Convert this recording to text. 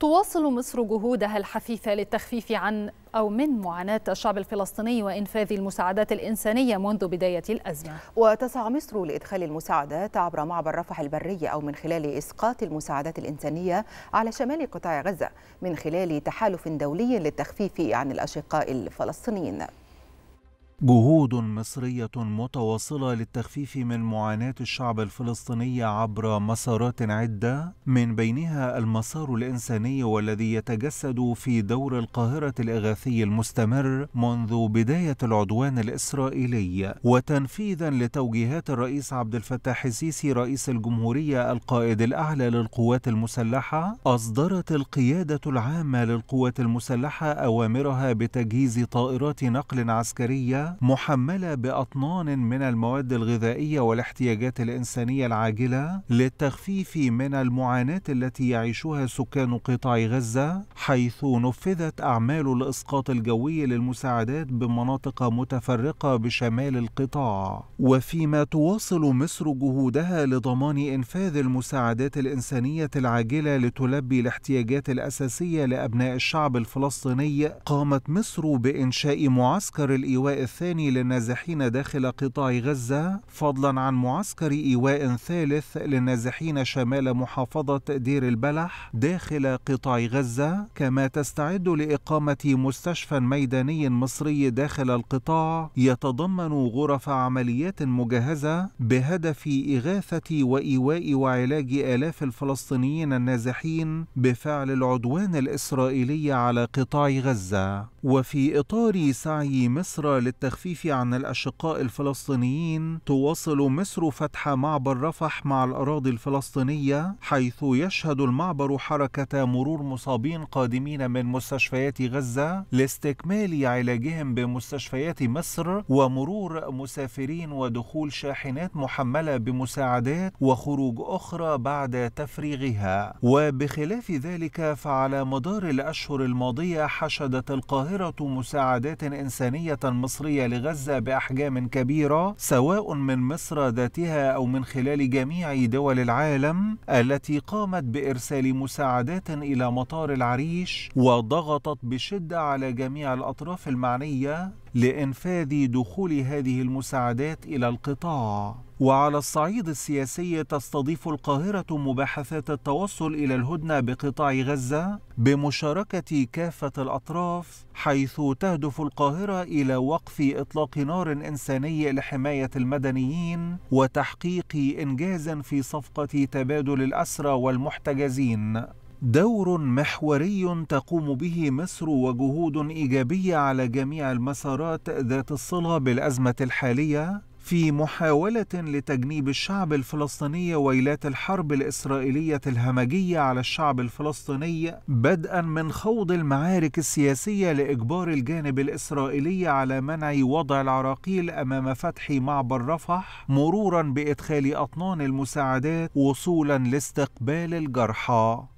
تواصل مصر جهودها الحثيثة للتخفيف عن أو من معاناة الشعب الفلسطيني وإنفاذ المساعدات الإنسانية منذ بداية الأزمة وتسعى مصر لإدخال المساعدات عبر معبر رفح البري أو من خلال إسقاط المساعدات الإنسانية على شمال قطاع غزة من خلال تحالف دولي للتخفيف عن الأشقاء الفلسطينيين جهود مصرية متواصلة للتخفيف من معاناة الشعب الفلسطيني عبر مسارات عدة من بينها المسار الإنساني والذي يتجسد في دور القاهرة الإغاثي المستمر منذ بداية العدوان الإسرائيلي وتنفيذا لتوجيهات الرئيس عبد الفتاح السيسي رئيس الجمهورية القائد الأعلى للقوات المسلحة أصدرت القيادة العامة للقوات المسلحة أوامرها بتجهيز طائرات نقل عسكرية محملة بأطنان من المواد الغذائية والاحتياجات الإنسانية العاجلة للتخفيف من المعاناة التي يعيشها سكان قطاع غزة حيث نفذت أعمال الإسقاط الجوي للمساعدات بمناطق متفرقة بشمال القطاع وفيما تواصل مصر جهودها لضمان إنفاذ المساعدات الإنسانية العاجلة لتلبي الاحتياجات الأساسية لأبناء الشعب الفلسطيني قامت مصر بإنشاء معسكر الإيواء الثاني للنازحين داخل قطاع غزة فضلا عن معسكر إيواء ثالث للنازحين شمال محافظة دير البلح داخل قطاع غزة كما تستعد لإقامة مستشفى ميداني مصري داخل القطاع يتضمن غرف عمليات مجهزة بهدف إغاثة وإيواء وعلاج آلاف الفلسطينيين النازحين بفعل العدوان الإسرائيلي على قطاع غزة وفي إطار سعي مصر للتفاوض التخفيف عن الأشقاء الفلسطينيين تواصل مصر فتح معبر رفح مع الأراضي الفلسطينية حيث يشهد المعبر حركة مرور مصابين قادمين من مستشفيات غزة لاستكمال علاجهم بمستشفيات مصر ومرور مسافرين ودخول شاحنات محملة بمساعدات وخروج أخرى بعد تفريغها وبخلاف ذلك فعلى مدار الأشهر الماضية حشدت القاهرة مساعدات إنسانية مصرية الدولية لغزة بأحجام كبيرة سواء من مصر ذاتها أو من خلال جميع دول العالم التي قامت بإرسال مساعدات إلى مطار العريش وضغطت بشدة على جميع الأطراف المعنية لإنفاذ دخول هذه المساعدات إلى القطاع وعلى الصعيد السياسي تستضيف القاهرة مباحثات التوصل إلى الهدنة بقطاع غزة بمشاركة كافة الأطراف حيث تهدف القاهرة إلى وقف إطلاق نار إنساني لحماية المدنيين وتحقيق إنجاز في صفقة تبادل الأسرى والمحتجزين دور محوري تقوم به مصر وجهود ايجابيه على جميع المسارات ذات الصله بالازمه الحاليه في محاوله لتجنيب الشعب الفلسطيني ويلات الحرب الاسرائيليه الهمجيه على الشعب الفلسطيني بدءا من خوض المعارك السياسيه لاجبار الجانب الاسرائيلي على منع وضع العراقيل امام فتح معبر رفح مرورا بادخال اطنان المساعدات وصولا لاستقبال الجرحى